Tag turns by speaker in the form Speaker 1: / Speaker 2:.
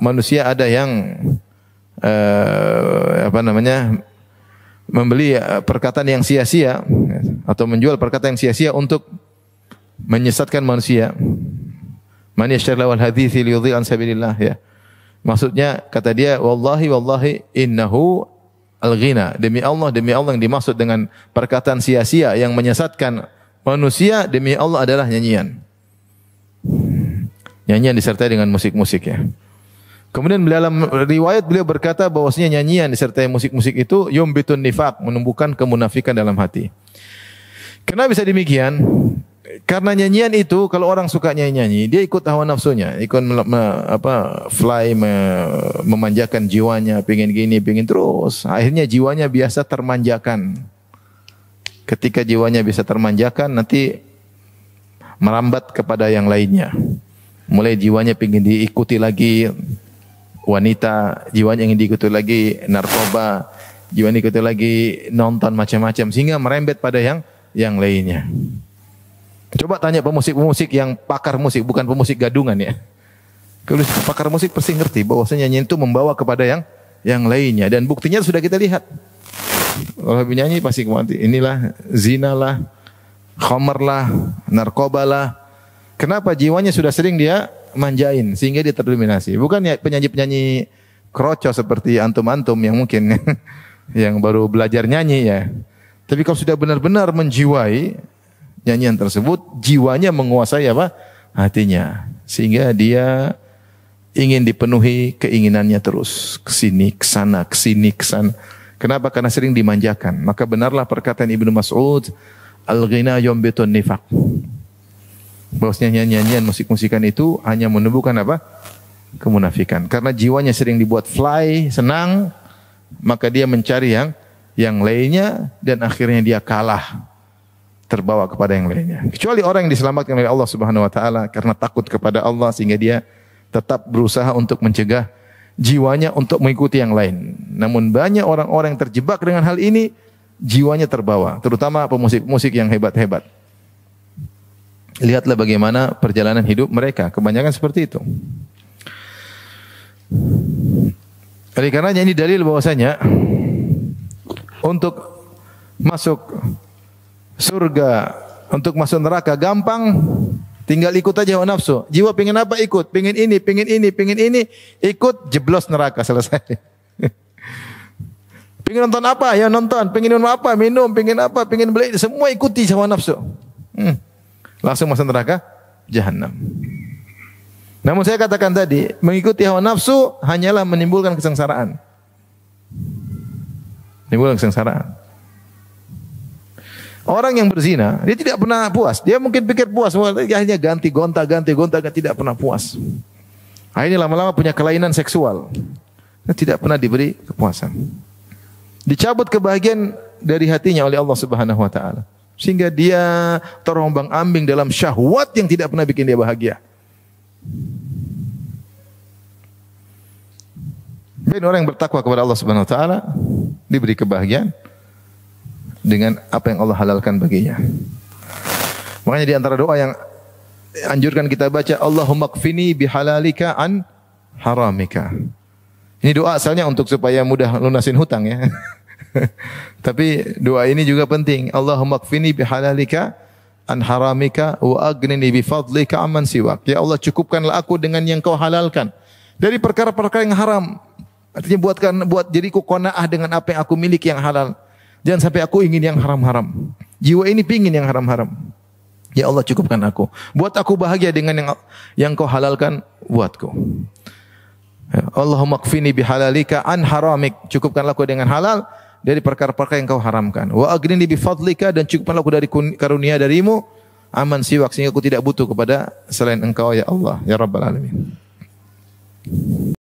Speaker 1: manusia ada yang uh, apa namanya membeli eh, perkataan yang sia-sia atau menjual perkataan yang sia-sia untuk menyesatkan manusia. Man yashtari lawal hadithi liyudhi an sabilillah ya. Maksudnya kata dia wallahi wallahi innahu al-ghina. Demi Allah demi Allah yang dimaksud dengan perkataan sia-sia yang menyesatkan manusia demi Allah adalah nyanyian. Nyanyian disertai dengan musik-musik ya. Kemudian dalam riwayat beliau berkata bahwasanya nyanyian disertai musik-musik itu yumbitun nifak, menumbuhkan kemunafikan dalam hati. Kenapa bisa demikian? Karena nyanyian itu kalau orang suka nyanyi-nyanyi, dia ikut hawa nafsunya, ikut me, apa fly me, memanjakan jiwanya, pingin gini, pingin terus. Akhirnya jiwanya biasa termanjakan. Ketika jiwanya bisa termanjakan, nanti merambat kepada yang lainnya. Mulai jiwanya pingin diikuti lagi, wanita, jiwanya ingin diikuti lagi narkoba, jiwanya ikuti lagi nonton macam-macam sehingga merembet pada yang yang lainnya. Coba tanya pemusik-pemusik yang pakar musik, bukan pemusik gadungan ya. Kalau pakar musik pasti ngerti bahwasanya nyanyi itu membawa kepada yang yang lainnya dan buktinya sudah kita lihat. Kalau habis nyanyi pasti kemati. Inilah lah khomer lah, narkoba lah. Kenapa jiwanya sudah sering dia manjain sehingga dia terdominasi. Bukan ya penyanyi-penyanyi kroco seperti antum-antum yang mungkin yang baru belajar nyanyi ya. Tapi kalau sudah benar-benar menjiwai nyanyian tersebut, jiwanya menguasai apa? hatinya. Sehingga dia ingin dipenuhi keinginannya terus ke sini, ke sana, ke sini, ke Kenapa? Karena sering dimanjakan. Maka benarlah perkataan Ibnu Mas'ud, al-ghina yumbitun nifaq bahwasanya nyanyian musik-musikan itu hanya menumbuhkan apa? kemunafikan. Karena jiwanya sering dibuat fly, senang, maka dia mencari yang yang lainnya dan akhirnya dia kalah terbawa kepada yang lainnya. Kecuali orang yang diselamatkan oleh Allah Subhanahu wa taala karena takut kepada Allah sehingga dia tetap berusaha untuk mencegah jiwanya untuk mengikuti yang lain. Namun banyak orang-orang yang terjebak dengan hal ini jiwanya terbawa, terutama pemusik-musik yang hebat-hebat. Lihatlah bagaimana perjalanan hidup mereka. Kebanyakan seperti itu. Oleh karenanya ini dalil bahwasanya untuk masuk surga, untuk masuk neraka gampang, tinggal ikut aja hawa nafsu. Jiwa pengen apa ikut, pengen ini, pengen ini, pengen ini, ikut jeblos neraka selesai. pengen nonton apa? Ya nonton. Pengen minum apa? Minum. Pengen apa? Pengen beli semua ikuti hawa nafsu. Hmm langsung masuk neraka jahanam. Namun saya katakan tadi, mengikuti hawa nafsu hanyalah menimbulkan kesengsaraan. Menimbulkan kesengsaraan. Orang yang berzina, dia tidak pernah puas. Dia mungkin pikir puas, akhirnya ganti gonta, ganti gonta, ganti, tidak pernah puas. Akhirnya lama-lama punya kelainan seksual. Dia tidak pernah diberi kepuasan. Dicabut kebahagiaan dari hatinya oleh Allah Subhanahu wa taala. Sehingga dia terombang ambing dalam syahwat yang tidak pernah bikin dia bahagia. Dan orang yang bertakwa kepada Allah Subhanahu wa taala diberi kebahagiaan dengan apa yang Allah halalkan baginya. Makanya di antara doa yang anjurkan kita baca Allahumma kfini bihalalika an haramika. Ini doa asalnya untuk supaya mudah lunasin hutang ya. Tapi doa ini juga penting. Allahumma kfini bihalalika an haramika wa aghnini bi fadlika amman siwak. Ya Allah cukupkanlah aku dengan yang kau halalkan. Dari perkara-perkara yang haram. Artinya buatkan buat diriku qanaah dengan apa yang aku miliki yang halal. Jangan sampai aku ingin yang haram-haram. Jiwa ini pingin yang haram-haram. Ya Allah cukupkan aku. Buat aku bahagia dengan yang yang kau halalkan buatku. Ya, Allahumma kfini bihalalika an haramik. Cukupkanlah aku dengan halal dari perkara-perkara yang kau haramkan. Wa agni bi fadlika dan cukuplah aku dari karunia darimu. Aman siwak sehingga aku tidak butuh kepada selain engkau ya Allah ya Rabbal Alamin.